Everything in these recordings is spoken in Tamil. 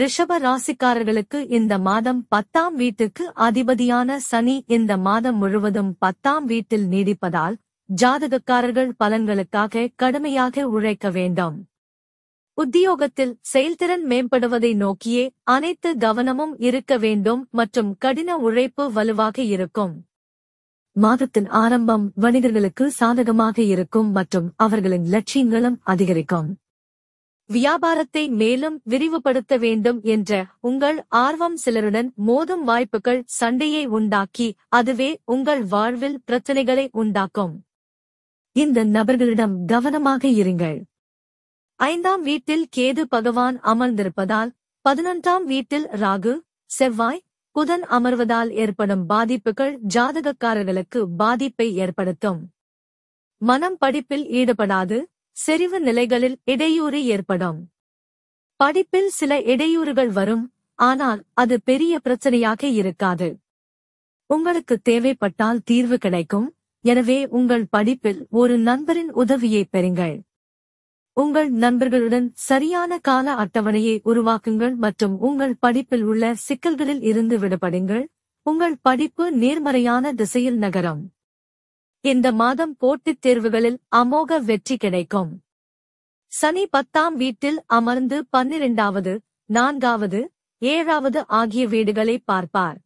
ரிஷப ராசிக்காரர்களுக்கு இந்த மாதம் பத்தாம் வீட்டுக்கு அதிபதியான சனி இந்த மாதம் முழுவதும் பத்தாம் வீட்டில் நீடிப்பதால் ஜாதகக்காரர்கள் பலன்களுக்காக கடுமையாக உழைக்க வேண்டும் உத்தியோகத்தில் செயல்திறன் மேம்படுவதை நோக்கியே அனைத்து கவனமும் இருக்க வேண்டும் மற்றும் கடின உழைப்பு வலுவாக இருக்கும் மாதத்தின் ஆரம்பம் வணிகர்களுக்கு சாதகமாக இருக்கும் மற்றும் அவர்களின் லட்சியங்களும் அதிகரிக்கும் வியாபாரத்தை மேலும் விரிவுபடுத்த வேண்டும் என்ற உங்கள் ஆர்வம் சிலருடன் மோதும் வாய்ப்புகள் சண்டையை உண்டாக்கி அதுவே உங்கள் வாழ்வில் பிரச்சனைகளை உண்டாக்கும் இந்த நபர்களிடம் கவனமாக இருங்கள் ஐந்தாம் வீட்டில் கேது பகவான் அமர்ந்திருப்பதால் பதினொன்றாம் வீட்டில் ராகு செவ்வாய் புதன் அமர்வதால் ஏற்படும் பாதிப்புகள் ஜாதகக்காரர்களுக்கு பாதிப்பை ஏற்படுத்தும் மனம் படிப்பில் ஈடுபடாது செறிவு நிலைகளில் இடையூறு ஏற்படும் படிப்பில் சில இடையூறுகள் வரும் ஆனால் அது பெரிய பிரச்சனையாக இருக்காது உங்களுக்கு தேவைப்பட்டால் தீர்வு கிடைக்கும் எனவே உங்கள் படிப்பில் ஒரு நண்பரின் உதவியை பெறுங்கள் உங்கள் நண்பர்களுடன் சரியான கால அட்டவணையை உருவாக்குங்கள் மற்றும் உங்கள் படிப்பில் உள்ள சிக்கல்களில் இருந்து விடுபடுங்கள் உங்கள் படிப்பு நேர்மறையான திசையில் நகரம் இந்த மாதம் போட்டித் தேர்வுகளில் அமோக வெற்றி கிடைக்கும் சனி பத்தாம் வீட்டில் அமர்ந்து பன்னிரண்டாவது நான்காவது ஏழாவது ஆகிய வீடுகளை பார்ப்பார்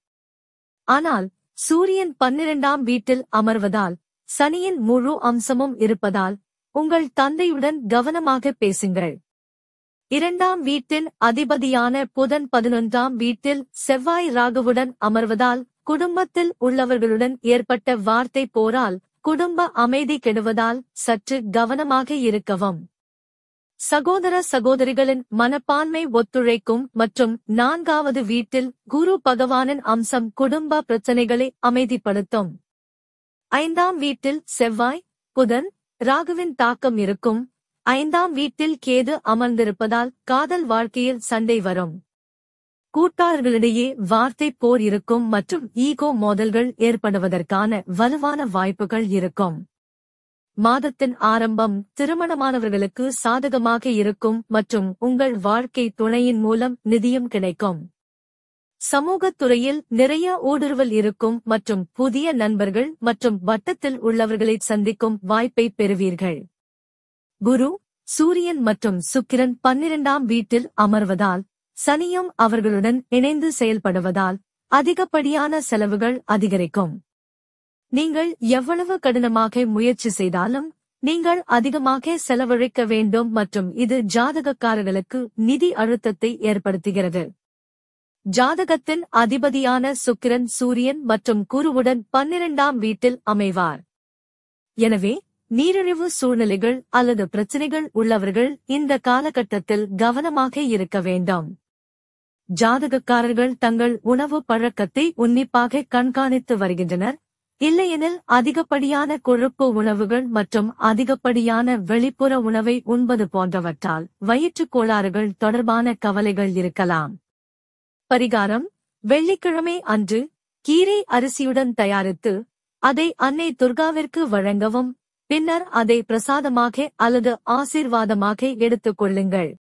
ஆனால் சூரியன் பன்னிரண்டாம் வீட்டில் அமர்வதால் சனியின் முழு அம்சமும் இருப்பதால் உங்கள் தந்தையுடன் கவனமாக பேசுங்கள் இரண்டாம் வீட்டின் அதிபதியான புதன் பதினொன்றாம் வீட்டில் செவ்வாய் ராகுவுடன் அமர்வதால் குடும்பத்தில் உள்ளவர்களுடன் ஏற்பட்ட வார்த்தை போரால் குடும்ப அமைதி கெடுவதால் சற்று கவனமாக இருக்கவும் சகோதர சகோதரிகளின் மனப்பான்மை ஒத்துழைக்கும் மற்றும் நான்காவது வீட்டில் குரு பகவானின் அம்சம் குடும்ப பிரச்சனைகளை அமைதிப்படுத்தும் ஐந்தாம் வீட்டில் செவ்வாய் புதன் ராகுவின் தாக்கம் இருக்கும் ஐந்தாம் வீட்டில் கேது அமர்ந்திருப்பதால் காதல் வாழ்க்கையில் சண்டை வரும் கூட்டாளர்களிடையே வார்த்தை போர் இருக்கும் மற்றும் ஈகோ மோதல்கள் ஏற்படுவதற்கான வலுவான வாய்ப்புகள் இருக்கும் மாதத்தின் ஆரம்பம் திருமணமானவர்களுக்கு சாதகமாக இருக்கும் மற்றும் உங்கள் வாழ்க்கை துணையின் மூலம் நிதியம் கிடைக்கும் சமூகத் துறையில் நிறைய ஊடுருவல் இருக்கும் மற்றும் புதிய நண்பர்கள் மற்றும் வட்டத்தில் உள்ளவர்களை சந்திக்கும் வாய்ப்பை பெறுவீர்கள் குரு சூரியன் மற்றும் சுக்கிரன் பன்னிரண்டாம் வீட்டில் அமர்வதால் சனியும் அவர்களுடன் இணைந்து செயல்படுவதால் அதிகப்படியான செலவுகள் அதிகரிக்கும் நீங்கள் எவ்வளவு கடினமாக முயற்சி செய்தாலும் நீங்கள் அதிகமாக செலவழிக்க வேண்டும் மற்றும் இது ஜாதகக்காரர்களுக்கு நிதி அழுத்தத்தை ஏற்படுத்துகிறது ஜாதகத்தின் அதிபதியான சுக்கிரன் சூரியன் மற்றும் குருவுடன் பன்னிரண்டாம் வீட்டில் அமைவார் எனவே நீரிழிவு சூழ்நிலைகள் அல்லது பிரச்சினைகள் உள்ளவர்கள் இந்த காலகட்டத்தில் கவனமாக இருக்க வேண்டும் ஜாதகக்காரர்கள் தங்கள் உணவு பழக்கத்தை உன்னிப்பாக கண்காணித்து வருகின்றனர் இல்லையெனில் அதிகப்படியான கொழுப்பு உணவுகள் மற்றும் அதிகப்படியான வெளிப்புற உணவை உண்பது போன்றவற்றால் வயிற்றுக் கோளாறுகள் தொடர்பான கவலைகள் இருக்கலாம் பரிகாரம் வெள்ளிக்கிழமை அன்று கீரை அரிசியுடன் தயாரித்து அதை அன்னை துர்காவிற்கு வழங்கவும் பின்னர் அதை பிரசாதமாக அல்லது ஆசீர்வாதமாக எடுத்துக் கொள்ளுங்கள்